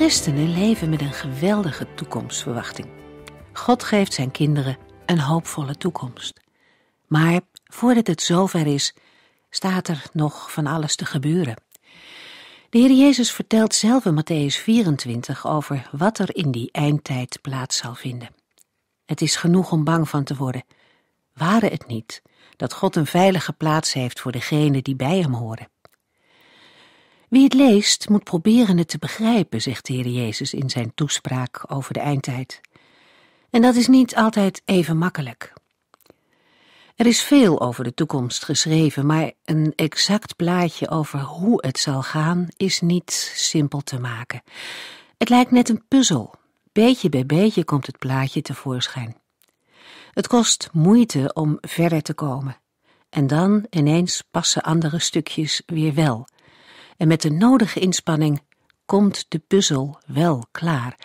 Christenen leven met een geweldige toekomstverwachting. God geeft zijn kinderen een hoopvolle toekomst. Maar voordat het zover is, staat er nog van alles te gebeuren. De Heer Jezus vertelt zelf in Matthäus 24 over wat er in die eindtijd plaats zal vinden. Het is genoeg om bang van te worden. Ware het niet dat God een veilige plaats heeft voor degenen die bij hem horen? Wie het leest, moet proberen het te begrijpen, zegt de Heer Jezus in zijn toespraak over de eindtijd. En dat is niet altijd even makkelijk. Er is veel over de toekomst geschreven, maar een exact plaatje over hoe het zal gaan is niet simpel te maken. Het lijkt net een puzzel. Beetje bij beetje komt het plaatje tevoorschijn. Het kost moeite om verder te komen. En dan ineens passen andere stukjes weer wel en met de nodige inspanning komt de puzzel wel klaar,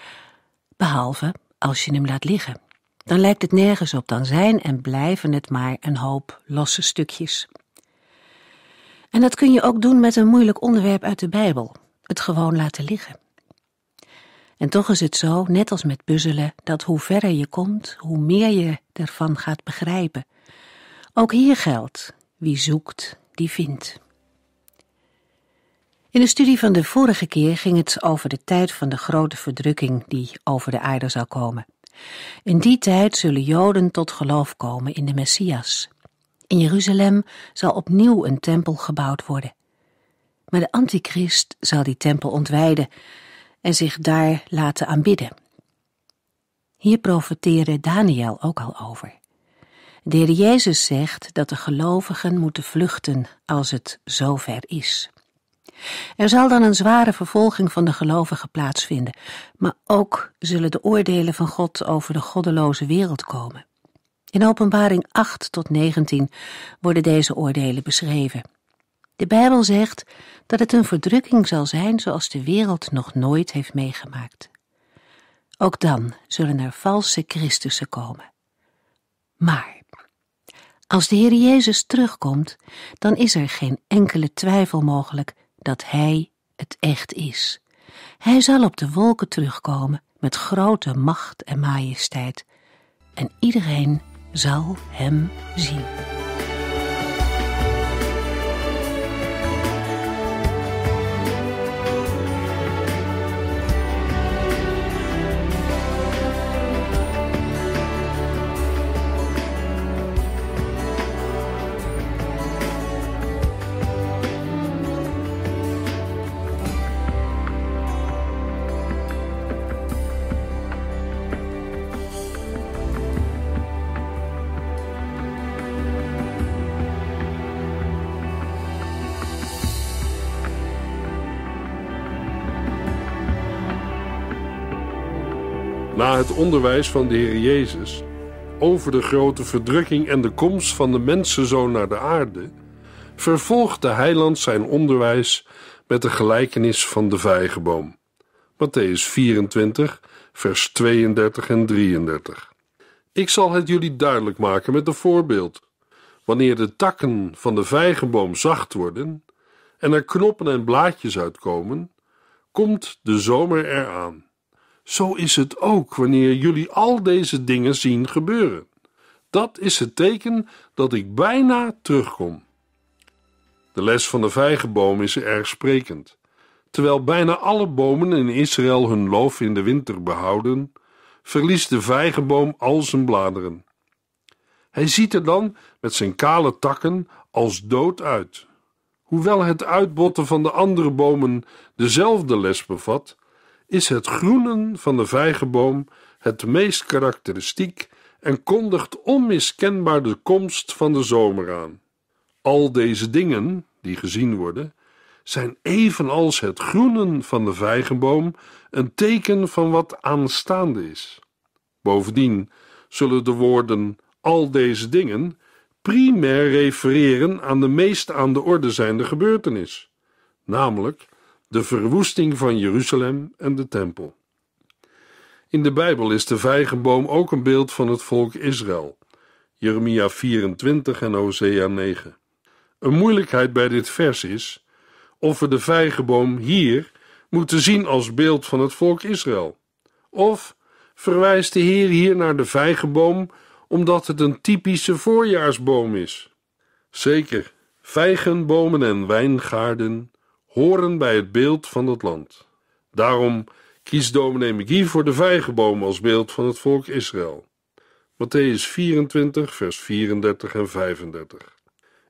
behalve als je hem laat liggen. Dan lijkt het nergens op, dan zijn en blijven het maar een hoop losse stukjes. En dat kun je ook doen met een moeilijk onderwerp uit de Bijbel: het gewoon laten liggen. En toch is het zo, net als met puzzelen, dat hoe verder je komt, hoe meer je ervan gaat begrijpen. Ook hier geldt: wie zoekt, die vindt. In de studie van de vorige keer ging het over de tijd van de grote verdrukking die over de aarde zou komen. In die tijd zullen Joden tot geloof komen in de Messias. In Jeruzalem zal opnieuw een tempel gebouwd worden. Maar de antichrist zal die tempel ontwijden en zich daar laten aanbidden. Hier profeteerde Daniel ook al over. De Jezus zegt dat de gelovigen moeten vluchten als het zover is. Er zal dan een zware vervolging van de gelovigen plaatsvinden, maar ook zullen de oordelen van God over de goddeloze wereld komen. In Openbaring 8 tot 19 worden deze oordelen beschreven. De Bijbel zegt dat het een verdrukking zal zijn zoals de wereld nog nooit heeft meegemaakt. Ook dan zullen er valse Christussen komen. Maar als de Heer Jezus terugkomt, dan is er geen enkele twijfel mogelijk dat Hij het echt is. Hij zal op de wolken terugkomen met grote macht en majesteit, en iedereen zal Hem zien. na het onderwijs van de Heer Jezus over de grote verdrukking en de komst van de mensenzoon naar de aarde, vervolgt de heiland zijn onderwijs met de gelijkenis van de vijgenboom. Matthäus 24, vers 32 en 33. Ik zal het jullie duidelijk maken met een voorbeeld. Wanneer de takken van de vijgenboom zacht worden en er knoppen en blaadjes uitkomen, komt de zomer eraan. Zo is het ook wanneer jullie al deze dingen zien gebeuren. Dat is het teken dat ik bijna terugkom. De les van de vijgenboom is erg sprekend. Terwijl bijna alle bomen in Israël hun loof in de winter behouden, verliest de vijgenboom al zijn bladeren. Hij ziet er dan met zijn kale takken als dood uit. Hoewel het uitbotten van de andere bomen dezelfde les bevat, is het groenen van de vijgenboom het meest karakteristiek en kondigt onmiskenbaar de komst van de zomer aan. Al deze dingen, die gezien worden, zijn evenals het groenen van de vijgenboom een teken van wat aanstaande is. Bovendien zullen de woorden al deze dingen primair refereren aan de meest aan de orde zijnde gebeurtenis, namelijk de verwoesting van Jeruzalem en de Tempel. In de Bijbel is de vijgenboom ook een beeld van het volk Israël, Jeremia 24 en Hosea 9. Een moeilijkheid bij dit vers is of we de vijgenboom hier moeten zien als beeld van het volk Israël, of verwijst de Heer hier naar de vijgenboom omdat het een typische voorjaarsboom is. Zeker, vijgenbomen en wijngaarden horen bij het beeld van het land. Daarom kiest dominee McGee voor de vijgenboom als beeld van het volk Israël. Matthäus 24, vers 34 en 35.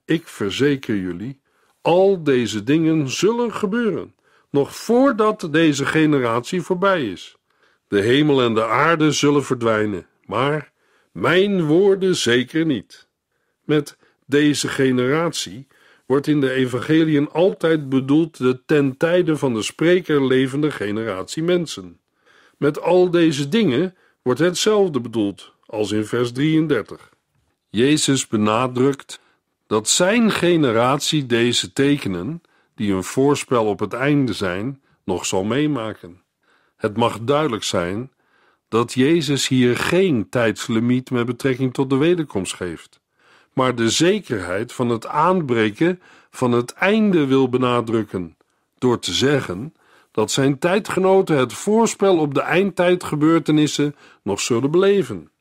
Ik verzeker jullie, al deze dingen zullen gebeuren, nog voordat deze generatie voorbij is. De hemel en de aarde zullen verdwijnen, maar mijn woorden zeker niet. Met deze generatie wordt in de evangeliën altijd bedoeld de ten tijde van de spreker levende generatie mensen. Met al deze dingen wordt hetzelfde bedoeld als in vers 33. Jezus benadrukt dat zijn generatie deze tekenen, die een voorspel op het einde zijn, nog zal meemaken. Het mag duidelijk zijn dat Jezus hier geen tijdslimiet met betrekking tot de wederkomst geeft maar de zekerheid van het aanbreken van het einde wil benadrukken, door te zeggen dat zijn tijdgenoten het voorspel op de eindtijdgebeurtenissen nog zullen beleven.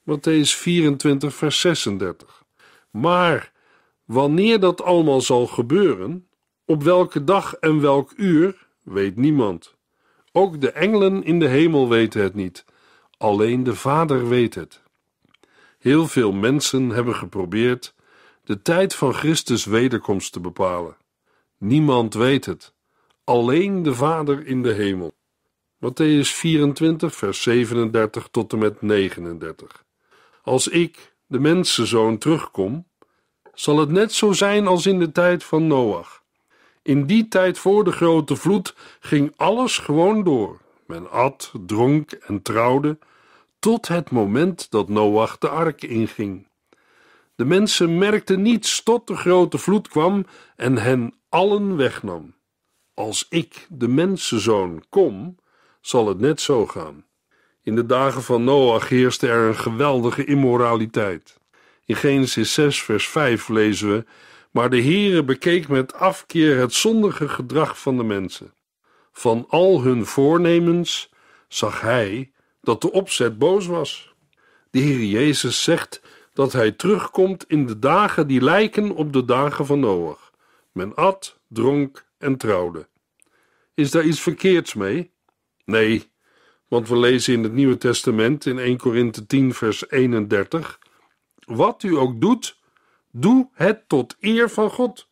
Matthäus 24, vers 36. Maar wanneer dat allemaal zal gebeuren, op welke dag en welk uur, weet niemand. Ook de engelen in de hemel weten het niet, alleen de Vader weet het. Heel veel mensen hebben geprobeerd de tijd van Christus' wederkomst te bepalen. Niemand weet het, alleen de Vader in de hemel. Matthäus 24, vers 37 tot en met 39. Als ik, de mensenzoon, terugkom, zal het net zo zijn als in de tijd van Noach. In die tijd voor de grote vloed ging alles gewoon door. Men at, dronk en trouwde tot het moment dat Noach de ark inging. De mensen merkten niets tot de grote vloed kwam en hen allen wegnam. Als ik, de mensenzoon, kom, zal het net zo gaan. In de dagen van Noach heerste er een geweldige immoraliteit. In Genesis 6, vers 5 lezen we: Maar de Heere bekeek met afkeer het zondige gedrag van de mensen. Van al hun voornemens zag hij dat de opzet boos was. De Heer Jezus zegt dat hij terugkomt in de dagen die lijken op de dagen van Noach. Men at, dronk en trouwde. Is daar iets verkeerds mee? Nee, want we lezen in het Nieuwe Testament in 1 Korinthe 10, vers 31: Wat u ook doet, doe het tot eer van God.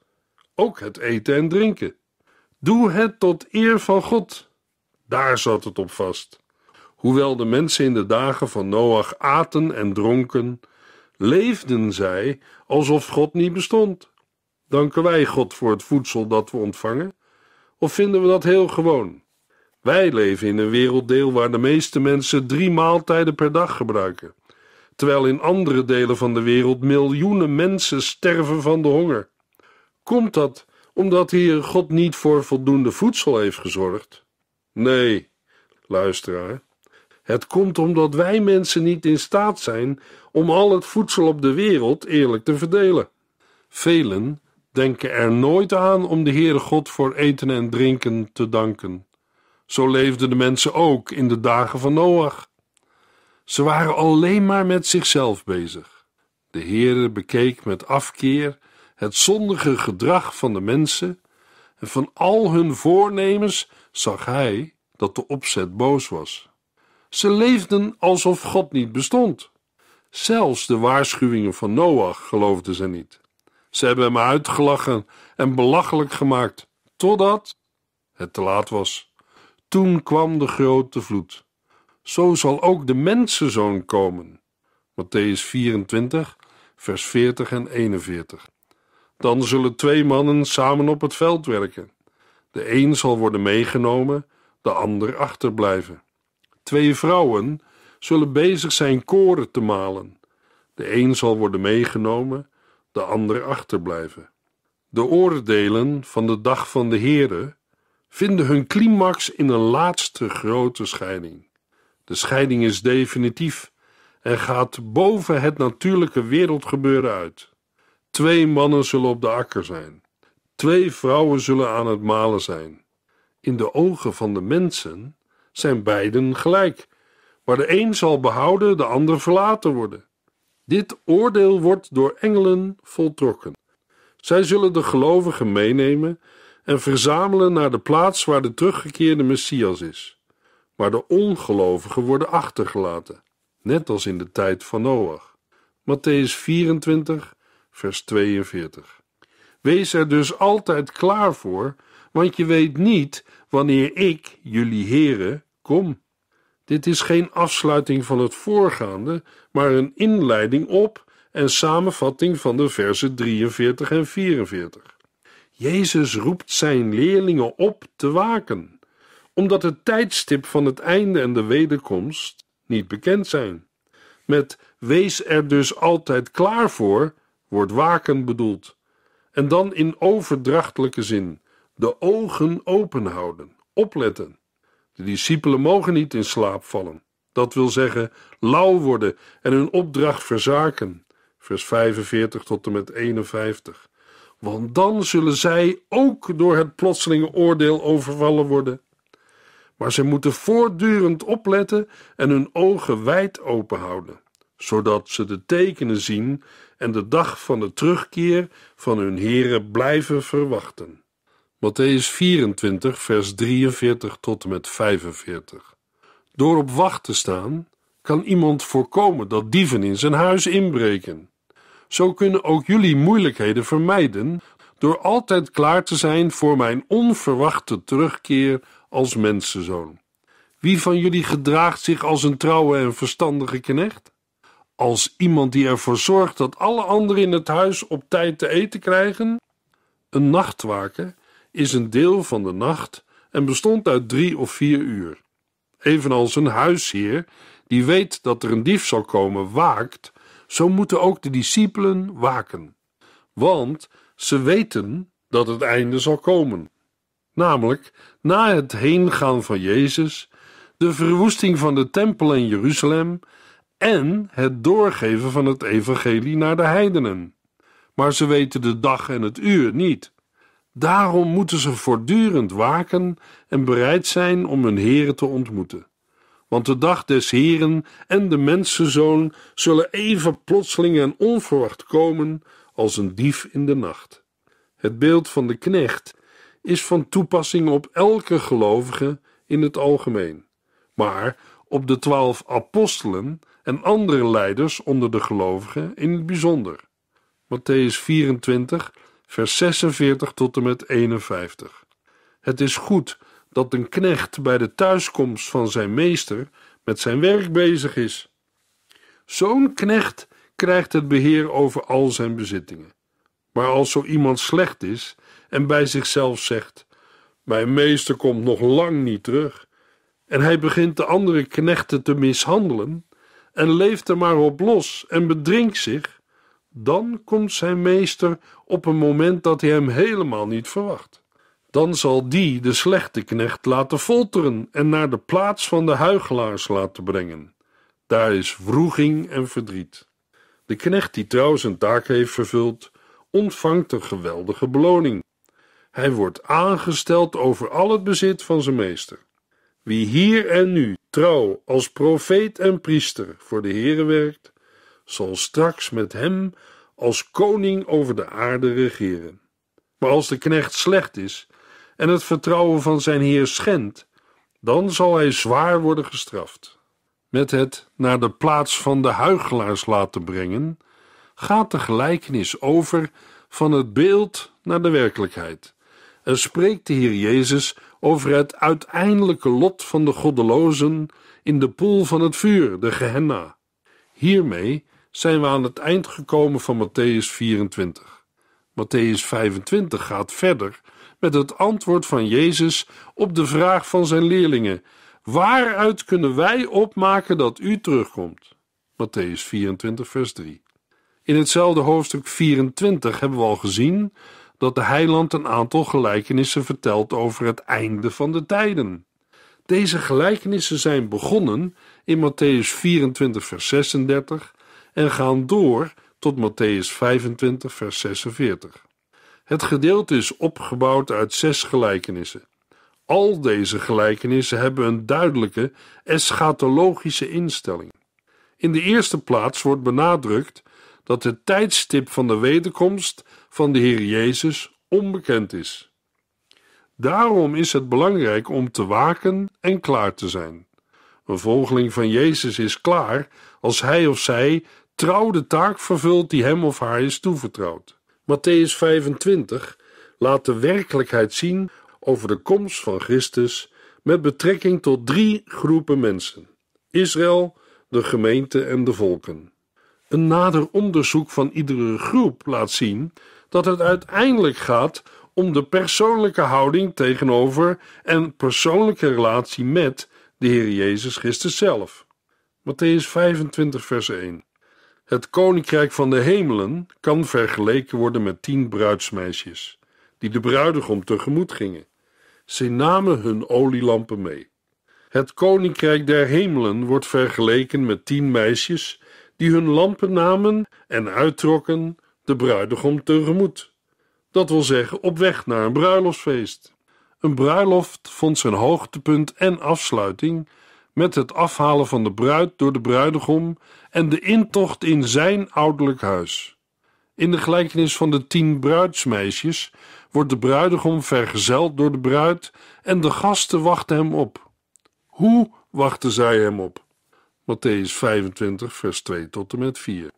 Ook het eten en drinken. Doe het tot eer van God. Daar zat het op vast. Hoewel de mensen in de dagen van Noach aten en dronken, leefden zij alsof God niet bestond. Danken wij God voor het voedsel dat we ontvangen? Of vinden we dat heel gewoon? Wij leven in een werelddeel waar de meeste mensen drie maaltijden per dag gebruiken, terwijl in andere delen van de wereld miljoenen mensen sterven van de honger. Komt dat omdat hier God niet voor voldoende voedsel heeft gezorgd? Nee, luisteraar, het komt omdat wij mensen niet in staat zijn om al het voedsel op de wereld eerlijk te verdelen. Velen denken er nooit aan om de Heere God voor eten en drinken te danken. Zo leefden de mensen ook in de dagen van Noach. Ze waren alleen maar met zichzelf bezig. De Heere bekeek met afkeer het zondige gedrag van de mensen en van al hun voornemens zag hij dat de opzet boos was. Ze leefden alsof God niet bestond. Zelfs de waarschuwingen van Noach geloofden ze niet. Ze hebben hem uitgelachen en belachelijk gemaakt, totdat het te laat was. Toen kwam de grote vloed. Zo zal ook de mensenzoon komen. Matthäus 24, vers 40 en 41. Dan zullen twee mannen samen op het veld werken. De een zal worden meegenomen, de ander achterblijven. Twee vrouwen zullen bezig zijn koren te malen. De een zal worden meegenomen, de ander achterblijven. De oordelen van de dag van de Here vinden hun climax in een laatste grote scheiding. De scheiding is definitief en gaat boven het natuurlijke wereldgebeuren uit. Twee mannen zullen op de akker zijn. Twee vrouwen zullen aan het malen zijn. In de ogen van de mensen zijn beiden gelijk, maar de een zal behouden, de ander verlaten worden. Dit oordeel wordt door engelen voltrokken. Zij zullen de gelovigen meenemen en verzamelen naar de plaats waar de teruggekeerde Messias is. Maar de ongelovigen worden achtergelaten, net als in de tijd van Noach. Matthäus 24, vers 42. Wees er dus altijd klaar voor, want je weet niet wanneer ik, jullie heren, Kom, dit is geen afsluiting van het voorgaande, maar een inleiding op en samenvatting van de versen 43 en 44. Jezus roept zijn leerlingen op te waken, omdat het tijdstip van het einde en de wederkomst niet bekend zijn. Met wees er dus altijd klaar voor wordt waken bedoeld. En dan in overdrachtelijke zin de ogen open houden, opletten. De discipelen mogen niet in slaap vallen. Dat wil zeggen, lauw worden en hun opdracht verzaken. Vers 45 tot en met 51. Want dan zullen zij ook door het plotselinge oordeel overvallen worden. Maar zij moeten voortdurend opletten en hun ogen wijd open houden, zodat ze de tekenen zien en de dag van de terugkeer van hun heren blijven verwachten. Matthäus 24, vers 43 tot en met 45. Door op wacht te staan, kan iemand voorkomen dat dieven in zijn huis inbreken. Zo kunnen ook jullie moeilijkheden vermijden door altijd klaar te zijn voor mijn onverwachte terugkeer als mensenzoon. Wie van jullie gedraagt zich als een trouwe en verstandige knecht? Als iemand die ervoor zorgt dat alle anderen in het huis op tijd te eten krijgen? Een nachtwaken is een deel van de nacht en bestond uit drie of vier uur. Evenals een huisheer, die weet dat er een dief zal komen, waakt, zo moeten ook de discipelen waken. Want ze weten dat het einde zal komen. Namelijk, na het heengaan van Jezus, de verwoesting van de tempel in Jeruzalem en het doorgeven van het evangelie naar de heidenen. Maar ze weten de dag en het uur niet. Daarom moeten ze voortdurend waken en bereid zijn om hun heren te ontmoeten. Want de dag des heren en de mensenzoon zullen even plotseling en onverwacht komen als een dief in de nacht. Het beeld van de knecht is van toepassing op elke gelovige in het algemeen, maar op de twaalf apostelen en andere leiders onder de gelovigen in het bijzonder. Matthäus 24, vers 46 tot en met 51. Het is goed dat een knecht bij de thuiskomst van zijn meester met zijn werk bezig is. Zo'n knecht krijgt het beheer over al zijn bezittingen. Maar als zo iemand slecht is en bij zichzelf zegt: Mijn meester komt nog lang niet terug, en hij begint de andere knechten te mishandelen en leeft er maar op los en bedrinkt zich, dan komt zijn meester op een moment dat hij hem helemaal niet verwacht. Dan zal die de slechte knecht laten folteren en naar de plaats van de huigelaars laten brengen. Daar is wroeging en verdriet. De knecht die trouw zijn taak heeft vervuld, ontvangt een geweldige beloning. Hij wordt aangesteld over al het bezit van zijn meester. Wie hier en nu trouw als profeet en priester voor de Heere werkt, zal straks met hem als koning over de aarde regeren. Maar als de knecht slecht is en het vertrouwen van zijn heer schendt, dan zal hij zwaar worden gestraft. Met het naar de plaats van de huigelaars laten brengen, gaat de gelijkenis over van het beeld naar de werkelijkheid en spreekt de Heer Jezus over het uiteindelijke lot van de goddelozen in de poel van het vuur, de Gehenna. Hiermee zijn we aan het eind gekomen van Matthäus 24. Matthäus 25 gaat verder met het antwoord van Jezus op de vraag van zijn leerlingen: Waaruit kunnen wij opmaken dat u terugkomt? Matthäus 24, vers 3. In hetzelfde hoofdstuk 24 hebben we al gezien dat de heiland een aantal gelijkenissen vertelt over het einde van de tijden. Deze gelijkenissen zijn begonnen in Matthäus 24, vers 36 en gaan door tot Matthäus 25, vers 46. Het gedeelte is opgebouwd uit zes gelijkenissen. Al deze gelijkenissen hebben een duidelijke eschatologische instelling. In de eerste plaats wordt benadrukt dat het tijdstip van de wederkomst van de Heer Jezus onbekend is. Daarom is het belangrijk om te waken en klaar te zijn. Een volgeling van Jezus is klaar als hij of zij trouw de taak vervult die hem of haar is toevertrouwd. Matthäus 25 laat de werkelijkheid zien over de komst van Christus met betrekking tot drie groepen mensen: Israël, de gemeente en de volken. Een nader onderzoek van iedere groep laat zien dat het uiteindelijk gaat om de persoonlijke houding tegenover en persoonlijke relatie met de Heer Jezus Christus zelf. Matthäus 25, vers 1. Het koninkrijk van de hemelen kan vergeleken worden met tien bruidsmeisjes, die de bruidegom tegemoet gingen. Ze namen hun olielampen mee. Het koninkrijk der hemelen wordt vergeleken met tien meisjes die hun lampen namen en uittrokken de bruidegom tegemoet. Dat wil zeggen op weg naar een bruiloftsfeest. Een bruiloft vond zijn hoogtepunt en afsluiting met het afhalen van de bruid door de bruidegom en de intocht in zijn ouderlijk huis. In de gelijkenis van de tien bruidsmeisjes wordt de bruidegom vergezeld door de bruid en de gasten wachten hem op. Hoe wachten zij hem op? Matthäus 25, vers 2 tot en met 4.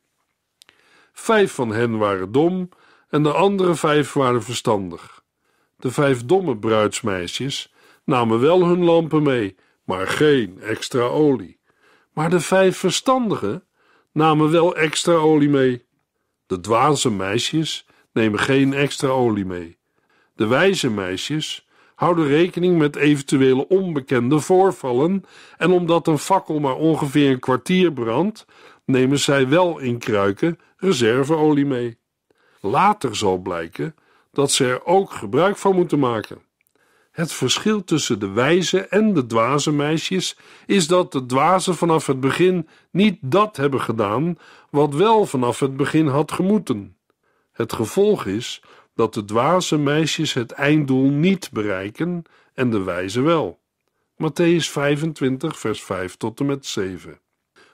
Vijf van hen waren dom en de andere vijf waren verstandig. De vijf domme bruidsmeisjes namen wel hun lampen mee maar geen extra olie. Maar de vijf verstandigen namen wel extra olie mee. De dwaze meisjes nemen geen extra olie mee. De wijze meisjes houden rekening met eventuele onbekende voorvallen en omdat een fakkel maar ongeveer een kwartier brandt, nemen zij wel in kruiken reserveolie mee. Later zal blijken dat ze er ook gebruik van moeten maken. Het verschil tussen de wijze en de dwaze meisjes is dat de dwazen vanaf het begin niet dat hebben gedaan wat wel vanaf het begin had gemoeten. Het gevolg is dat de dwaze meisjes het einddoel niet bereiken en de wijze wel. Matthäus 25, vers 5 tot en met 7.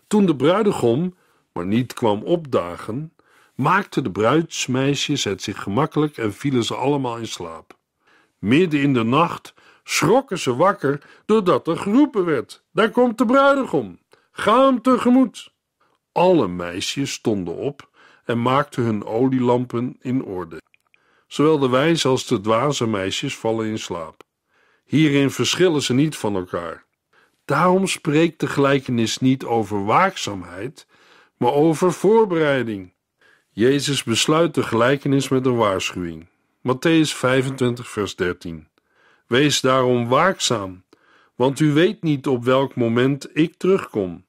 Toen de bruidegom maar niet kwam opdagen, maakten de bruidsmeisjes het zich gemakkelijk en vielen ze allemaal in slaap. Midden in de nacht schrokken ze wakker doordat er geroepen werd: Daar komt de bruidegom, ga hem tegemoet. Alle meisjes stonden op en maakten hun olielampen in orde. Zowel de wijze als de dwaze meisjes vallen in slaap. Hierin verschillen ze niet van elkaar. Daarom spreekt de gelijkenis niet over waakzaamheid, maar over voorbereiding. Jezus besluit de gelijkenis met een waarschuwing. Matthäus 25, vers 13. Wees daarom waakzaam, want u weet niet op welk moment ik terugkom.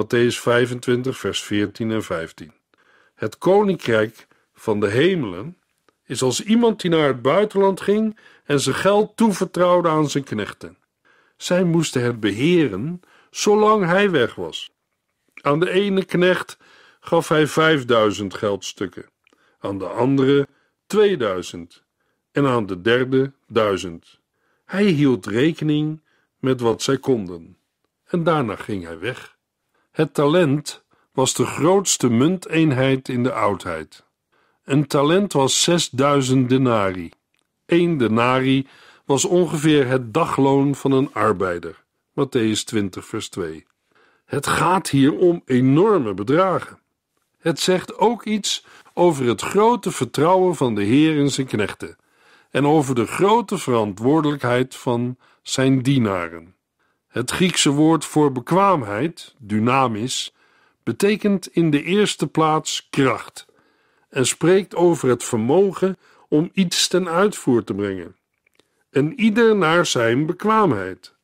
Matthäus 25, vers 14 en 15. Het koninkrijk van de hemelen is als iemand die naar het buitenland ging en zijn geld toevertrouwde aan zijn knechten. Zij moesten het beheren zolang hij weg was. Aan de ene knecht gaf hij 5000 geldstukken, aan de andere 2000 en aan de derde duizend. Hij hield rekening met wat zij konden en daarna ging hij weg. Het talent was de grootste munteenheid in de oudheid. Een talent was 6000 denari. Eén denari was ongeveer het dagloon van een arbeider. Matthäus 20, vers 2. Het gaat hier om enorme bedragen. Het zegt ook iets over het grote vertrouwen van de Heer in zijn knechten en over de grote verantwoordelijkheid van zijn dienaren. Het Griekse woord voor bekwaamheid, dynamis, betekent in de eerste plaats kracht en spreekt over het vermogen om iets ten uitvoer te brengen. En ieder naar zijn bekwaamheid.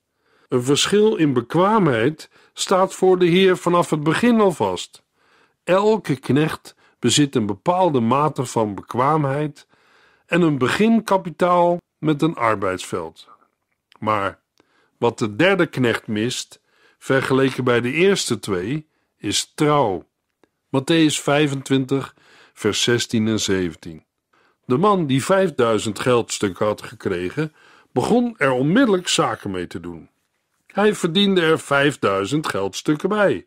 Een verschil in bekwaamheid staat voor de Heer vanaf het begin al vast. Elke knecht bezit een bepaalde mate van bekwaamheid en een beginkapitaal met een arbeidsveld. Maar wat de derde knecht mist, vergeleken bij de eerste twee, is trouw. Matthäus 25, vers 16 en 17. De man die 5000 geldstukken had gekregen, begon er onmiddellijk zaken mee te doen. Hij verdiende er 5000 geldstukken bij.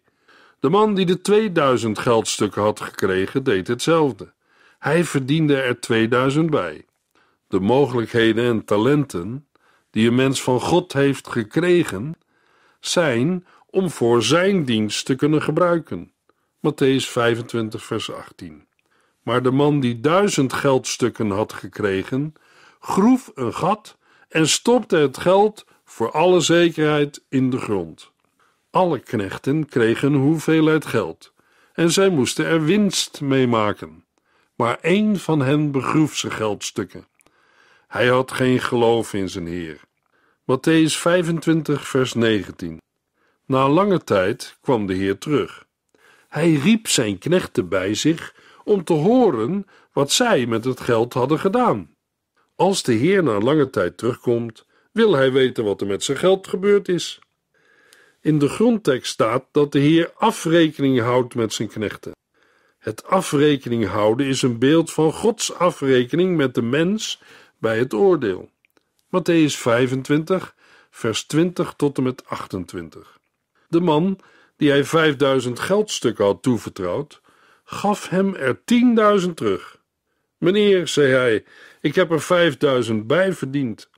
De man die de 2000 geldstukken had gekregen, deed hetzelfde. Hij verdiende er 2000 bij. De mogelijkheden en talenten die een mens van God heeft gekregen, zijn om voor zijn dienst te kunnen gebruiken. Matthäus 25, vers 18. Maar de man die duizend geldstukken had gekregen, groef een gat en stopte het geld voor alle zekerheid in de grond. Alle knechten kregen hoeveelheid geld en zij moesten er winst mee maken. Maar één van hen begroef zijn geldstukken. Hij had geen geloof in zijn Heer. Matthäus 25, vers 19. Na lange tijd kwam de Heer terug. Hij riep zijn knechten bij zich om te horen wat zij met het geld hadden gedaan. Als de Heer na lange tijd terugkomt, wil hij weten wat er met zijn geld gebeurd is. In de grondtekst staat dat de Heer afrekening houdt met zijn knechten. Het afrekening houden is een beeld van Gods afrekening met de mens bij het oordeel. Matthäus 25, vers 20 tot en met 28. De man, die hij 5000 geldstukken had toevertrouwd, gaf hem er 10.000 terug. Meneer, zei hij, ik heb er 5000 bij verdiend.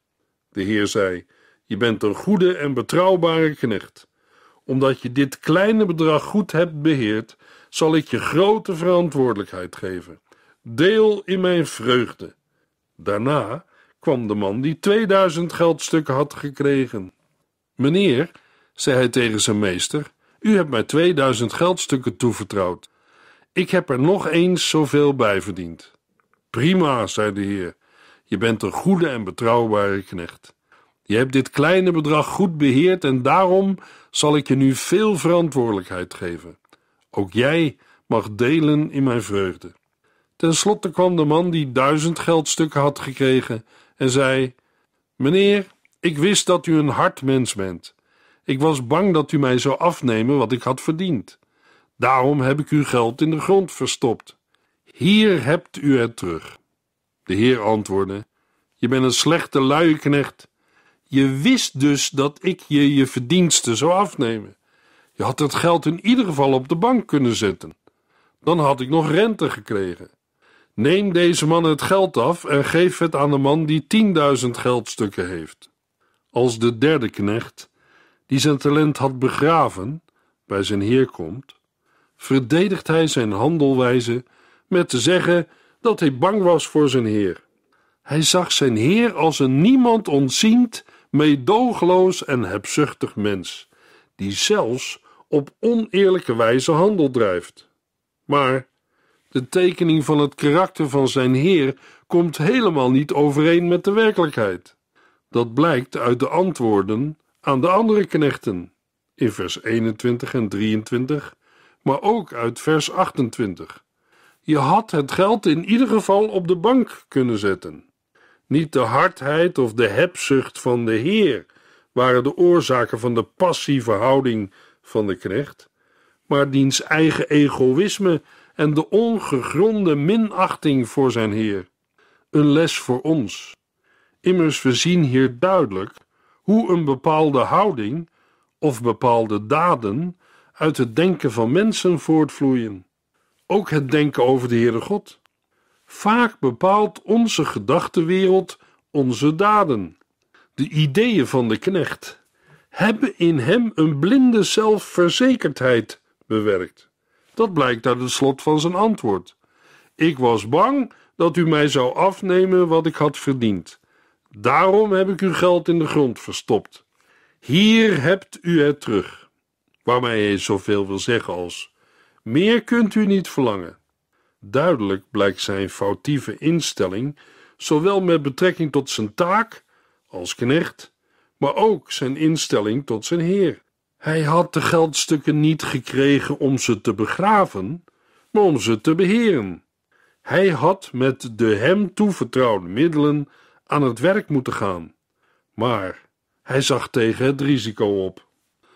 De heer zei: Je bent een goede en betrouwbare knecht omdat je dit kleine bedrag goed hebt beheerd, zal ik je grote verantwoordelijkheid geven. Deel in mijn vreugde. Daarna kwam de man die 2000 geldstukken had gekregen. Meneer, zei hij tegen zijn meester, u hebt mij 2000 geldstukken toevertrouwd. Ik heb er nog eens zoveel bij verdiend. Prima, zei de heer. Je bent een goede en betrouwbare knecht. Je hebt dit kleine bedrag goed beheerd en daarom zal ik je nu veel verantwoordelijkheid geven. Ook jij mag delen in mijn vreugde. Ten slotte kwam de man die duizend geldstukken had gekregen en zei: Meneer, ik wist dat u een hard mens bent. Ik was bang dat u mij zou afnemen wat ik had verdiend. Daarom heb ik uw geld in de grond verstopt. Hier hebt u het terug. De heer antwoordde: Je bent een slechte knecht. Je wist dus dat ik je je verdiensten zou afnemen. Je had het geld in ieder geval op de bank kunnen zetten. Dan had ik nog rente gekregen. Neem deze man het geld af en geef het aan de man die 10.000 geldstukken heeft. Als de derde knecht, die zijn talent had begraven, bij zijn heer komt, verdedigt hij zijn handelwijze met te zeggen dat hij bang was voor zijn heer. Hij zag zijn heer als een niemand ontziend meedoogloos en hebzuchtig mens, die zelfs op oneerlijke wijze handel drijft. Maar de tekening van het karakter van zijn Heer komt helemaal niet overeen met de werkelijkheid. Dat blijkt uit de antwoorden aan de andere knechten in vers 21 en 23, maar ook uit vers 28. Je had het geld in ieder geval op de bank kunnen zetten. Niet de hardheid of de hebzucht van de Heer waren de oorzaken van de passieve houding van de knecht, maar diens eigen egoïsme en de ongegronde minachting voor zijn Heer. Een les voor ons. Immers, we zien hier duidelijk hoe een bepaalde houding of bepaalde daden uit het denken van mensen voortvloeien. Ook het denken over de Heere God. Vaak bepaalt onze gedachtenwereld onze daden. De ideeën van de knecht hebben in hem een blinde zelfverzekerdheid bewerkt. Dat blijkt uit het slot van zijn antwoord. Ik was bang dat u mij zou afnemen wat ik had verdiend. Daarom heb ik uw geld in de grond verstopt. Hier hebt u het terug. Waarmee hij zoveel wil zeggen als: Meer kunt u niet verlangen. Duidelijk blijkt zijn foutieve instelling, zowel met betrekking tot zijn taak als knecht, maar ook zijn instelling tot zijn heer. Hij had de geldstukken niet gekregen om ze te begraven, maar om ze te beheren. Hij had met de hem toevertrouwde middelen aan het werk moeten gaan. Maar hij zag tegen het risico op.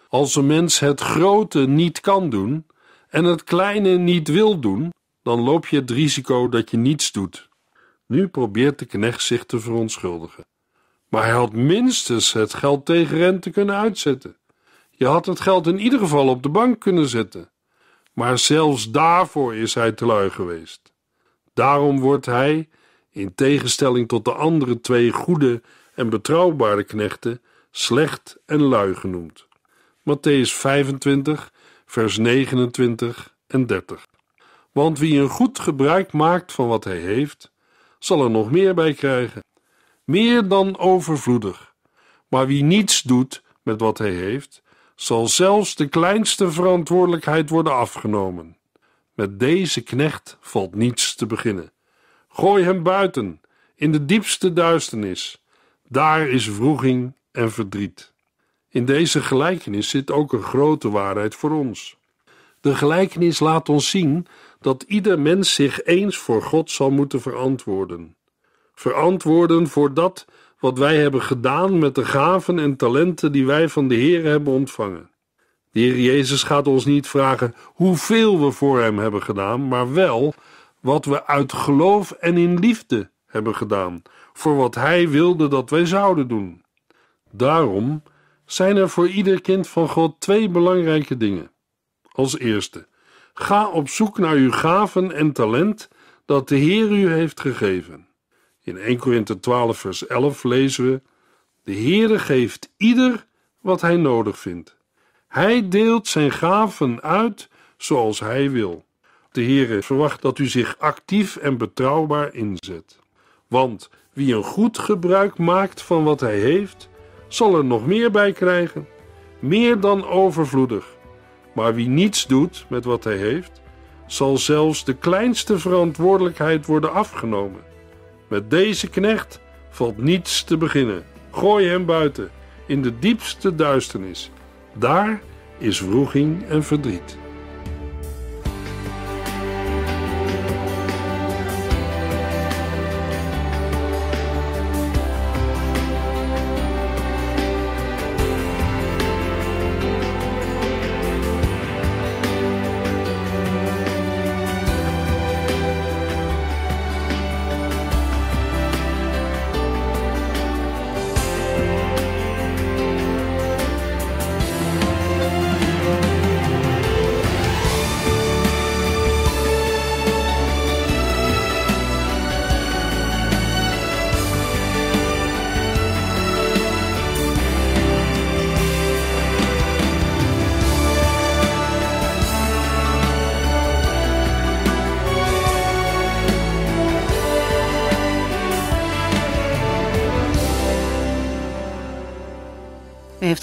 Als een mens het grote niet kan doen en het kleine niet wil doen, dan loop je het risico dat je niets doet. Nu probeert de knecht zich te verontschuldigen. Maar hij had minstens het geld tegen rente kunnen uitzetten. Je had het geld in ieder geval op de bank kunnen zetten. Maar zelfs daarvoor is hij te lui geweest. Daarom wordt hij, in tegenstelling tot de andere twee goede en betrouwbare knechten, slecht en lui genoemd. Matthäus 25, vers 29 en 30. Want wie een goed gebruik maakt van wat hij heeft, zal er nog meer bij krijgen. Meer dan overvloedig. Maar wie niets doet met wat hij heeft, zal zelfs de kleinste verantwoordelijkheid worden afgenomen. Met deze knecht valt niets te beginnen. Gooi hem buiten, in de diepste duisternis. Daar is vroeging en verdriet. In deze gelijkenis zit ook een grote waarheid voor ons. De gelijkenis laat ons zien dat ieder mens zich eens voor God zal moeten verantwoorden. Verantwoorden voor dat wat wij hebben gedaan met de gaven en talenten die wij van de Heer hebben ontvangen. De Heer Jezus gaat ons niet vragen hoeveel we voor Hem hebben gedaan, maar wel wat we uit geloof en in liefde hebben gedaan, voor wat Hij wilde dat wij zouden doen. Daarom zijn er voor ieder kind van God twee belangrijke dingen. Als eerste, Ga op zoek naar uw gaven en talent dat de Heer u heeft gegeven. In 1 Korinthe 12 vers 11 lezen we: De Heere geeft ieder wat hij nodig vindt. Hij deelt zijn gaven uit zoals hij wil. De Heere verwacht dat u zich actief en betrouwbaar inzet. Want wie een goed gebruik maakt van wat hij heeft, zal er nog meer bij krijgen, meer dan overvloedig. Maar wie niets doet met wat hij heeft, zal zelfs de kleinste verantwoordelijkheid worden afgenomen. Met deze knecht valt niets te beginnen. Gooi hem buiten, in de diepste duisternis. Daar is wroeging en verdriet.